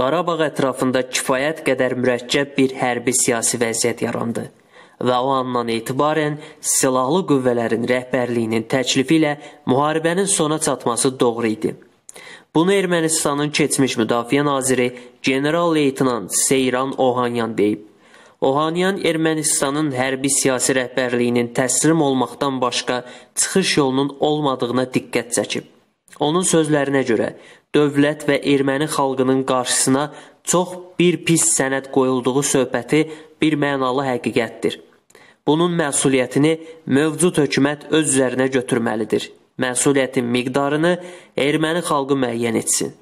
Qarabağ ətrafında kifayət qədər mürəkkəb bir hərbi siyasi vəziyyət yarandı və o andan etibarən silahlı qüvvələrin rəhbərliyinin təklifi ilə müharibənin sona çatması doğru idi. Bunu Ermənistanın keçmiş müdafiə naziri general-leytenant Seyran Ohanyan deyib. Ohanyan Ermənistanın hərbi siyasi rəhbərliyinin təslim olmaqdan başqa çıxış yolunun olmadığına diqqət çəkib. Onun sözlərinə görə dövlət və erməni xalqının qarşısına çox bir pis sənəd qoyulduğu söhbəti bir mənalı həqiqətdir. Bunun məsuliyyətini mövcud hökumət öz üzərinə götürməlidir. Məsuliyyətin miqdarını erməni xalqı müəyyən etsin.